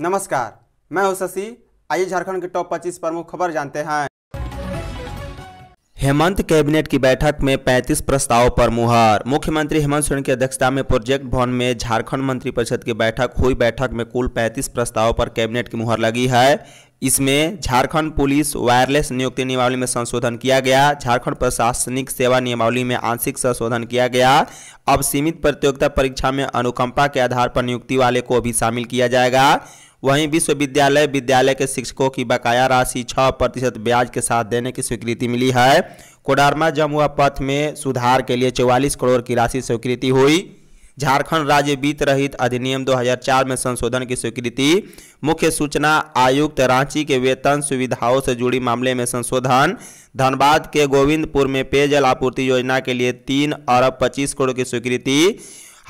नमस्कार मैं हूं शशि आइए झारखंड के टॉप 25 प्रमुख खबर जानते हैं हेमंत कैबिनेट की बैठक में 35 प्रस्ताव पर मुहर मुख्यमंत्री हेमंत सोरेन की अध्यक्षता में प्रोजेक्ट भवन में झारखंड मंत्रिपरिषद की बैठक हुई बैठक में कुल 35 प्रस्ताव पर कैबिनेट की मुहर लगी है इसमें झारखंड पुलिस वायरलेस नियुक्ति नियमावली में संशोधन किया गया झारखंड प्रशासनिक सेवा नियमावली में आंशिक संशोधन किया गया अब सीमित प्रतियोगिता परीक्षा में अनुकंपा के आधार पर नियुक्ति वाले को भी शामिल किया जाएगा वहीं विश्वविद्यालय विद्यालय के शिक्षकों की बकाया राशि छः प्रतिशत ब्याज के साथ देने की स्वीकृति मिली है कोडारमा जमुआ पथ में सुधार के लिए चौवालीस करोड़ की राशि स्वीकृति हुई झारखंड राज्य वित्त रहित अधिनियम 2004 में संशोधन की स्वीकृति मुख्य सूचना आयुक्त रांची के वेतन सुविधाओं से जुड़ी मामले में संशोधन धनबाद के गोविंदपुर में पेयजल आपूर्ति योजना के लिए तीन अरब पच्चीस करोड़ की स्वीकृति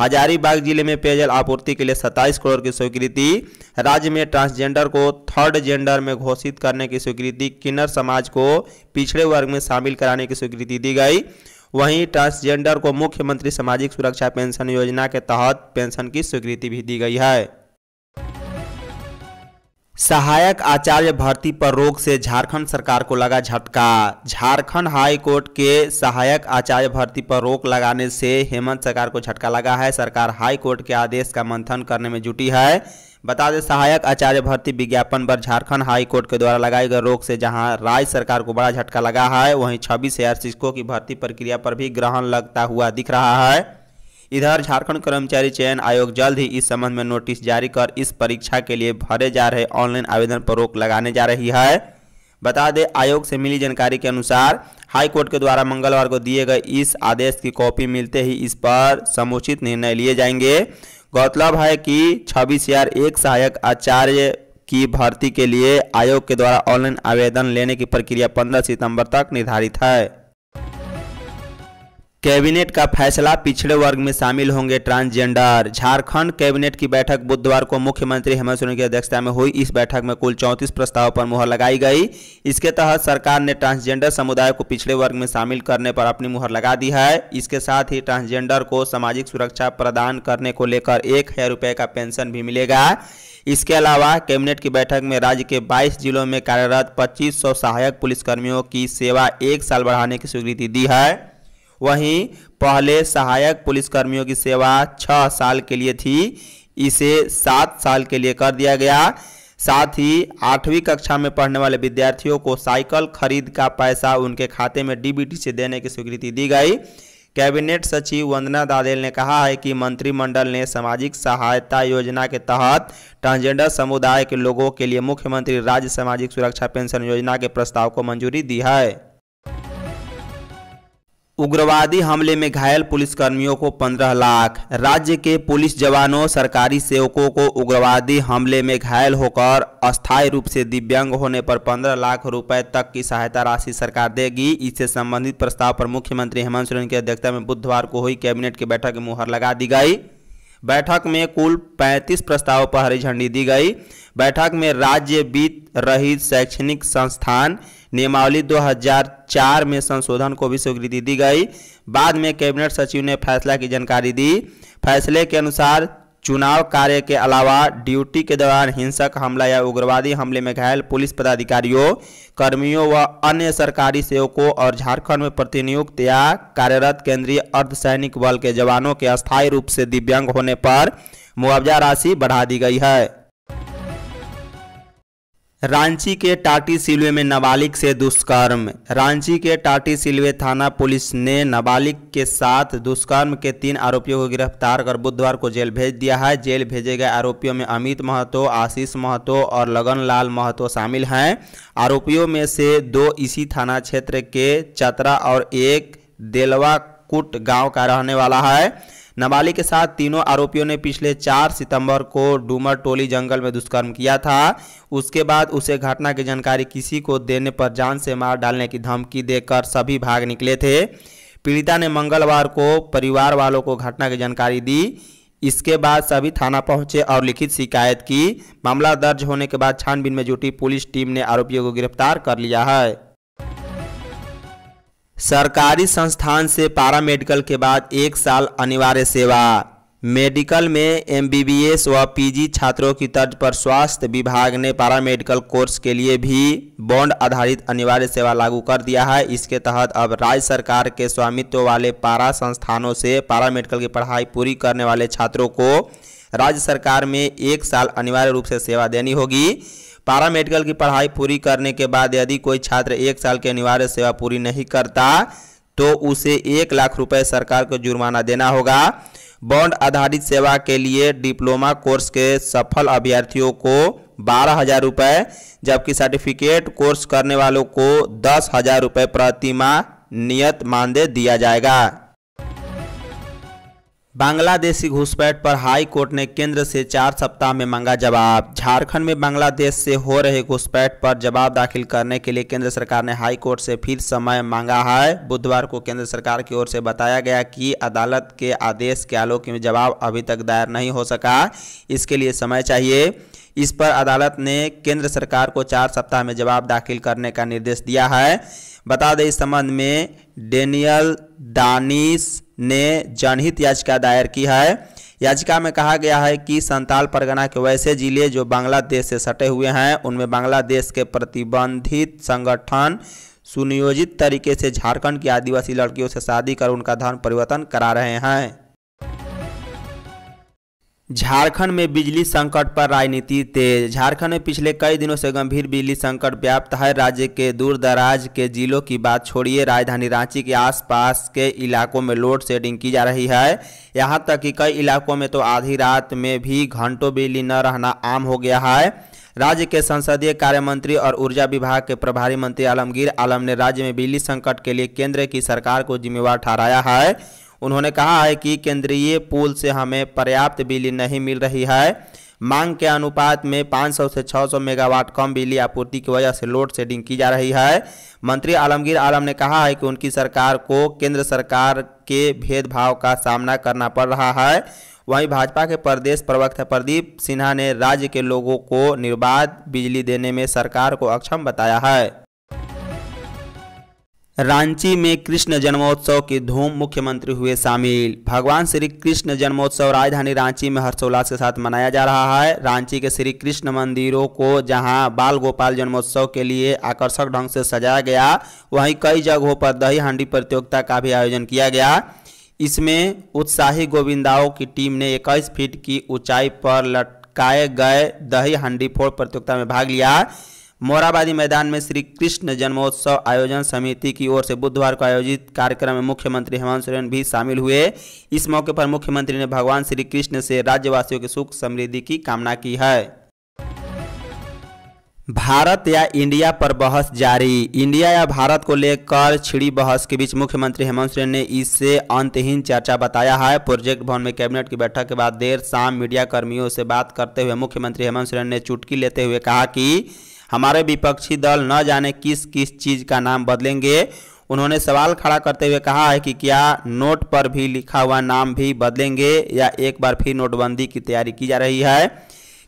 हजारीबाग जिले में पेयजल आपूर्ति के लिए 27 करोड़ की स्वीकृति राज्य में ट्रांसजेंडर को थर्ड जेंडर में घोषित करने की स्वीकृति किन्नर समाज को पिछड़े वर्ग में शामिल कराने की स्वीकृति दी गई वहीं ट्रांसजेंडर को मुख्यमंत्री सामाजिक सुरक्षा पेंशन योजना के तहत पेंशन की स्वीकृति भी दी गई है सहायक आचार्य भर्ती पर रोक से झारखंड सरकार को लगा झटका झारखंड हाई कोर्ट के सहायक आचार्य भर्ती पर रोक लगाने से हेमंत सरकार को झटका लगा है सरकार हाई कोर्ट के आदेश का मंथन करने में जुटी है बता दें सहायक आचार्य भर्ती विज्ञापन पर झारखंड हाई कोर्ट के द्वारा लगाई गई रोक से जहां राज्य सरकार को बड़ा झटका लगा है वहीं छब्बीस हजार शिक्षकों की भर्ती प्रक्रिया पर भी ग्रहण लगता हुआ दिख रहा है इधर झारखंड कर्मचारी चयन आयोग जल्द ही इस संबंध में नोटिस जारी कर इस परीक्षा के लिए भरे जा रहे ऑनलाइन आवेदन पर रोक लगाने जा रही है बता दें आयोग से मिली जानकारी के अनुसार हाईकोर्ट के द्वारा मंगलवार को दिए गए इस आदेश की कॉपी मिलते ही इस पर समुचित निर्णय लिए जाएंगे गौरतलब है कि छब्बीस हजार एक सहायक आचार्य की भर्ती के लिए आयोग के द्वारा ऑनलाइन आवेदन लेने की प्रक्रिया 15 सितंबर तक निर्धारित है कैबिनेट का फैसला पिछड़े वर्ग में शामिल होंगे ट्रांसजेंडर झारखंड कैबिनेट की बैठक बुधवार को मुख्यमंत्री हेमंत सोरेन की अध्यक्षता में हुई इस बैठक में कुल 34 प्रस्ताव पर मुहर लगाई गई इसके तहत सरकार ने ट्रांसजेंडर समुदाय को पिछड़े वर्ग में शामिल करने पर अपनी मुहर लगा दी है इसके साथ ही ट्रांसजेंडर को सामाजिक सुरक्षा प्रदान करने को लेकर एक हजार रुपये का पेंशन भी मिलेगा इसके अलावा कैबिनेट की बैठक में राज्य के 22 जिलों में कार्यरत 2500 सहायक पुलिसकर्मियों की सेवा एक साल बढ़ाने की स्वीकृति दी है वहीं पहले सहायक पुलिसकर्मियों की सेवा छः साल के लिए थी इसे सात साल के लिए कर दिया गया साथ ही आठवीं कक्षा में पढ़ने वाले विद्यार्थियों को साइकिल खरीद का पैसा उनके खाते में डीबीटी से देने की स्वीकृति दी गई कैबिनेट सचिव वंदना दादेल ने कहा है कि मंत्रिमंडल ने सामाजिक सहायता योजना के तहत ट्रांसजेंडर समुदाय के लोगों के लिए मुख्यमंत्री राज्य सामाजिक सुरक्षा पेंशन योजना के प्रस्ताव को मंजूरी दी है उग्रवादी हमले में घायल पुलिसकर्मियों को 15 लाख राज्य के पुलिस जवानों सरकारी सेवकों को उग्रवादी हमले में घायल होकर अस्थायी रूप से दिव्यांग होने पर 15 लाख रुपए तक की सहायता राशि सरकार देगी इससे संबंधित प्रस्ताव पर मुख्यमंत्री हेमंत सोरेन की अध्यक्षता में बुधवार को हुई कैबिनेट की बैठक में मुहर लगा दी गई बैठक में कुल 35 प्रस्तावों पर हरी झंडी दी गई बैठक में राज्य वित्त रहित शैक्षणिक संस्थान नियमावली 2004 में संशोधन को भी स्वीकृति दी गई बाद में कैबिनेट सचिव ने फैसला की जानकारी दी फैसले के अनुसार चुनाव कार्य के अलावा ड्यूटी के दौरान हिंसक हमला या उग्रवादी हमले में घायल पुलिस पदाधिकारियों कर्मियों व अन्य सरकारी सेवकों और झारखंड में प्रतिनियुक्त या कार्यरत केंद्रीय अर्धसैनिक बल के जवानों के अस्थायी रूप से दिव्यांग होने पर मुआवजा राशि बढ़ा दी गई है रांची के टाटी सिलवे में नाबालिग से दुष्कर्म रांची के टाटी सिलवे थाना पुलिस ने नाबालिग के साथ दुष्कर्म के तीन आरोपियों को गिरफ्तार कर बुधवार को जेल भेज दिया है जेल भेजे गए आरोपियों में अमित महतो आशीष महतो और लगन लाल महतो शामिल हैं आरोपियों में से दो इसी थाना क्षेत्र के चतरा और एक देलवाकुट गाँव का रहने वाला है नाबालिग के साथ तीनों आरोपियों ने पिछले 4 सितंबर को डूमर टोली जंगल में दुष्कर्म किया था उसके बाद उसे घटना की जानकारी किसी को देने पर जान से मार डालने की धमकी देकर सभी भाग निकले थे पीड़िता ने मंगलवार को परिवार वालों को घटना की जानकारी दी इसके बाद सभी थाना पहुंचे और लिखित शिकायत की मामला दर्ज होने के बाद छानबीन में जुटी पुलिस टीम ने आरोपियों को गिरफ्तार कर लिया है सरकारी संस्थान से पारा मेडिकल के बाद एक साल अनिवार्य सेवा मेडिकल में एमबीबीएस व पीजी छात्रों की तर्ज पर स्वास्थ्य विभाग ने पारा मेडिकल कोर्स के लिए भी बॉन्ड आधारित अनिवार्य सेवा लागू कर दिया है इसके तहत अब राज्य सरकार के स्वामित्व वाले पारा संस्थानों से पारा मेडिकल की पढ़ाई पूरी करने वाले छात्रों को राज्य सरकार में एक साल अनिवार्य रूप से सेवा देनी होगी पारा मेडिकल की पढ़ाई पूरी करने के बाद यदि कोई छात्र एक साल की अनिवार्य सेवा पूरी नहीं करता तो उसे एक लाख रुपये सरकार को जुर्माना देना होगा बॉन्ड आधारित सेवा के लिए डिप्लोमा कोर्स के सफल अभ्यर्थियों को बारह हजार रुपये जबकि सर्टिफिकेट कोर्स करने वालों को दस हजार रुपये प्रतिमा नियत मानदेय दिया जाएगा बांग्लादेशी घुसपैठ पर हाई कोर्ट ने केंद्र से चार सप्ताह में मांगा जवाब झारखंड में बांग्लादेश से हो रहे घुसपैठ पर जवाब दाखिल करने के लिए केंद्र सरकार ने हाई कोर्ट से फिर समय मांगा है बुधवार को केंद्र सरकार की ओर से बताया गया कि अदालत के आदेश के आलोक में जवाब अभी तक दायर नहीं हो सका इसके लिए समय चाहिए इस पर अदालत ने केंद्र सरकार को चार सप्ताह में जवाब दाखिल करने का निर्देश दिया है बता दें इस संबंध में डेनियल दानिश ने जनहित याचिका दायर की है याचिका में कहा गया है कि संताल परगना के वैसे जिले जो बांग्लादेश से सटे हुए हैं उनमें बांग्लादेश के प्रतिबंधित संगठन सुनियोजित तरीके से झारखंड की आदिवासी लड़कियों से शादी कर उनका धर्म परिवर्तन करा रहे हैं झारखंड में बिजली संकट पर राजनीति तेज झारखंड में पिछले कई दिनों से गंभीर बिजली संकट व्याप्त है राज्य के दूर दराज के जिलों की बात छोड़िए राजधानी रांची के आसपास के इलाकों में लोड शेडिंग की जा रही है यहां तक कि कई इलाकों में तो आधी रात में भी घंटों बिजली न रहना आम हो गया है राज्य के संसदीय कार्य मंत्री और ऊर्जा विभाग के प्रभारी मंत्री आलमगीर आलम ने राज्य में बिजली संकट के लिए केंद्र की सरकार को जिम्मेवार ठहराया है उन्होंने कहा है कि केंद्रीय पूल से हमें पर्याप्त बिजली नहीं मिल रही है मांग के अनुपात में 500 से 600 मेगावाट कम बिजली आपूर्ति की वजह से लोड शेडिंग की जा रही है मंत्री आलमगीर आलम ने कहा है कि उनकी सरकार को केंद्र सरकार के भेदभाव का सामना करना पड़ रहा है वहीं भाजपा के प्रदेश प्रवक्ता प्रदीप सिन्हा ने राज्य के लोगों को निर्बाध बिजली देने में सरकार को अक्षम बताया है रांची में कृष्ण जन्मोत्सव की धूम मुख्यमंत्री हुए शामिल भगवान श्री कृष्ण जन्मोत्सव राजधानी रांची में हर्षोल्लास के साथ मनाया जा रहा है रांची के श्री कृष्ण मंदिरों को जहां बाल गोपाल जन्मोत्सव के लिए आकर्षक ढंग से सजाया गया वहीं कई जगहों पर दही हांडी प्रतियोगिता का भी आयोजन किया गया इसमें उत्साही गोविंदाओं की टीम ने इक्कीस फीट की ऊंचाई पर लटकाए गए दही हांडी फोड़ प्रतियोगिता में भाग लिया मोराबादी मैदान में श्री कृष्ण जन्मोत्सव आयोजन समिति की ओर से बुधवार को आयोजित कार्यक्रम में मुख्यमंत्री हेमंत सोरेन भी शामिल हुए इस मौके पर मुख्यमंत्री ने भगवान श्री कृष्ण से राज्यवासियों के सुख समृद्धि की कामना की है भारत या इंडिया पर बहस जारी इंडिया या भारत को लेकर छिड़ी बहस के बीच मुख्यमंत्री हेमंत सोरेन ने इसे अंतहीन चर्चा बताया है प्रोजेक्ट भवन में कैबिनेट की बैठक के बाद देर शाम मीडिया कर्मियों से बात करते हुए मुख्यमंत्री हेमंत सोरेन ने चुटकी लेते हुए कहा कि हमारे विपक्षी दल न जाने किस किस चीज़ का नाम बदलेंगे उन्होंने सवाल खड़ा करते हुए कहा है कि क्या नोट पर भी लिखा हुआ नाम भी बदलेंगे या एक बार फिर नोटबंदी की तैयारी की जा रही है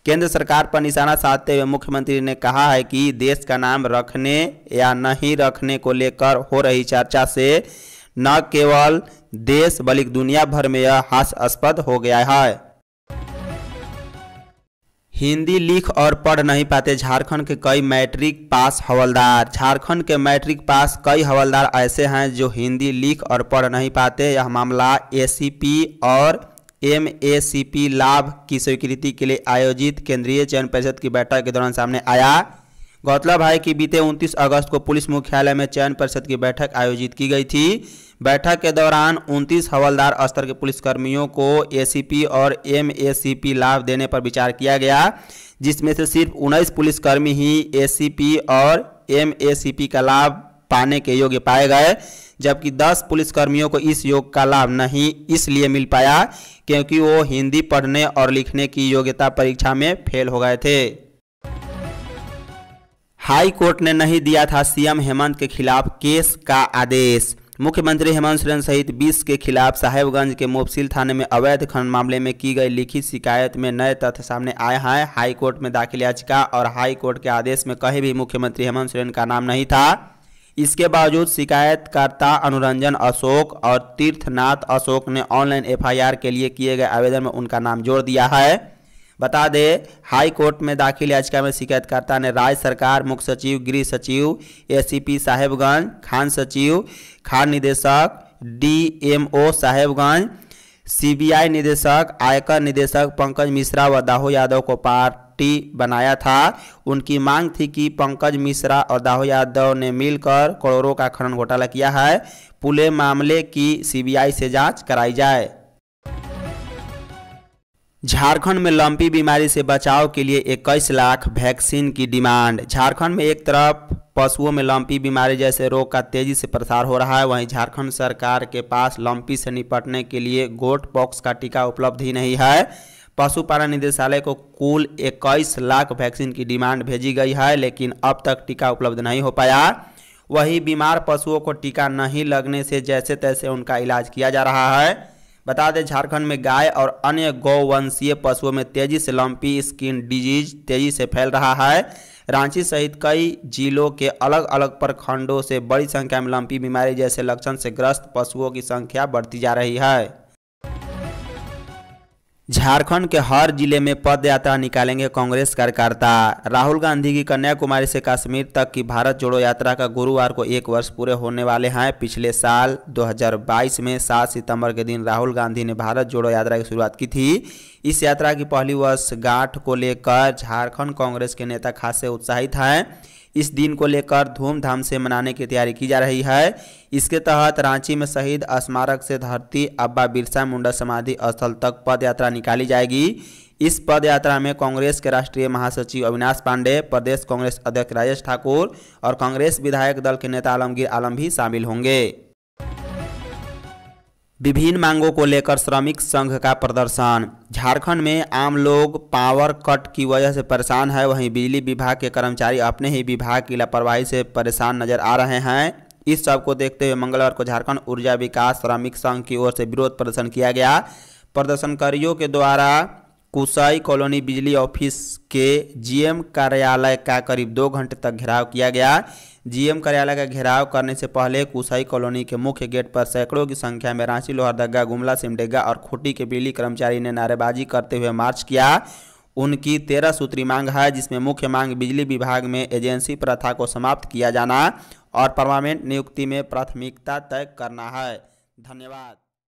केंद्र सरकार पर निशाना साधते हुए मुख्यमंत्री ने कहा है कि देश का नाम रखने या नहीं रखने को लेकर हो रही चर्चा से न केवल देश बल्कि दुनिया भर में यह हास्यास्पद हो गया है हिंदी लिख और पढ़ नहीं पाते झारखंड के कई मैट्रिक पास हवलदार झारखंड के मैट्रिक पास कई हवलदार ऐसे हैं जो हिंदी लिख और पढ़ नहीं पाते यह मामला एसीपी और एम ए सी पी लाभ की स्वीकृति के लिए आयोजित केंद्रीय चयन परिषद की बैठक के दौरान सामने आया गौतलब है कि बीते 29 अगस्त को पुलिस मुख्यालय में चयन परिषद की बैठक आयोजित की गई थी बैठक के दौरान 29 हवलदार स्तर के पुलिसकर्मियों को एसीपी और एमएसीपी लाभ देने पर विचार किया गया जिसमें से सिर्फ उन्नीस पुलिसकर्मी ही एसीपी और एमएसीपी का लाभ पाने के योग्य पाए गए जबकि 10 पुलिसकर्मियों को इस योग का लाभ नहीं इसलिए मिल पाया क्योंकि वो हिंदी पढ़ने और लिखने की योग्यता परीक्षा में फेल हो गए थे हाई कोर्ट ने नहीं दिया था सीएम हेमंत के खिलाफ केस का आदेश मुख्यमंत्री हेमंत सोरेन सहित 20 के खिलाफ साहेबगंज के मोबसिल थाने में अवैध खनन मामले में की गई लिखित शिकायत में नए तथ्य सामने आए हैं हाई कोर्ट में दाखिल याचिका और हाई कोर्ट के आदेश में कहीं भी मुख्यमंत्री हेमंत सोरेन का नाम नहीं था इसके बावजूद शिकायतकर्ता अनुरंजन अशोक और तीर्थनाथ अशोक ने ऑनलाइन एफ के लिए किए गए आवेदन में उनका नाम जोड़ दिया है बता दें हाई कोर्ट में दाखिल याचिका में शिकायतकर्ता ने राज्य सरकार मुख्य सचिव गृह सचिव एसीपी साहेबगंज खान सचिव खान निदेशक डीएमओ साहेबगंज सीबीआई निदेशक आयकर निदेशक पंकज मिश्रा व दाहो यादव को पार्टी बनाया था उनकी मांग थी कि पंकज मिश्रा और दाहो यादव ने मिलकर करोड़ों का खनन घोटाला किया है पूरे मामले की सीबीआई से जांच कराई जाए झारखंड में लंपी बीमारी से बचाव के लिए इक्कीस लाख वैक्सीन की डिमांड झारखंड में एक तरफ पशुओं में लंपी बीमारी जैसे रोग का तेजी से प्रसार हो रहा है वहीं झारखंड सरकार के पास लंपी से निपटने के लिए गोट पॉक्स का टीका उपलब्ध ही नहीं है पशुपालन निदेशालय को कुल इक्कीस लाख वैक्सीन की डिमांड भेजी गई है लेकिन अब तक टीका उपलब्ध नहीं हो पाया वहीं बीमार पशुओं को टीका नहीं लगने से जैसे तैसे उनका इलाज किया जा रहा है बता दें झारखंड में गाय और अन्य गौवंशीय पशुओं में तेजी से लंपी स्किन डिजीज तेजी से फैल रहा है रांची सहित कई जिलों के अलग अलग प्रखंडों से बड़ी संख्या में लंपी बीमारी जैसे लक्षण से ग्रस्त पशुओं की संख्या बढ़ती जा रही है झारखंड के हर जिले में पद यात्रा निकालेंगे कांग्रेस कार्यकर्ता राहुल गांधी की कन्याकुमारी से कश्मीर तक की भारत जोड़ो यात्रा का गुरुवार को एक वर्ष पूरे होने वाले हैं पिछले साल 2022 में 7 सितंबर के दिन राहुल गांधी ने भारत जोड़ो यात्रा की शुरुआत की थी इस यात्रा की पहली वर्षगांठ को लेकर झारखंड कांग्रेस के नेता खासे उत्साहित हैं इस दिन को लेकर धूमधाम से मनाने की तैयारी की जा रही है इसके तहत रांची में शहीद स्मारक से धरती अब्बा बिरसा मुंडा समाधि स्थल तक पद यात्रा निकाली जाएगी इस पद यात्रा में कांग्रेस के राष्ट्रीय महासचिव अविनाश पांडे प्रदेश कांग्रेस अध्यक्ष राजेश ठाकुर और कांग्रेस विधायक दल के नेता आलमगीर आलम भी शामिल होंगे विभिन्न मांगों को लेकर श्रमिक संघ का प्रदर्शन झारखंड में आम लोग पावर कट की वजह से परेशान है वहीं बिजली विभाग के कर्मचारी अपने ही विभाग की लापरवाही से परेशान नजर आ रहे हैं इस सब को देखते हुए मंगलवार को झारखंड ऊर्जा विकास श्रमिक संघ की ओर से विरोध प्रदर्शन किया गया प्रदर्शनकारियों के द्वारा कुसाई कॉलोनी बिजली ऑफिस के जीएम कार्यालय का करीब दो घंटे तक घेराव किया गया जीएम कार्यालय का घेराव करने से पहले कुसाई कॉलोनी के मुख्य गेट पर सैकड़ों की संख्या में रांची लोहरदगा गुमला सिमडेगा और खूटी के बिजली कर्मचारी ने नारेबाजी करते हुए मार्च किया उनकी तेरह सूत्री मांग है जिसमें मुख्य मांग बिजली विभाग में एजेंसी प्रथा को समाप्त किया जाना और परमानेंट नियुक्ति में प्राथमिकता तय करना है धन्यवाद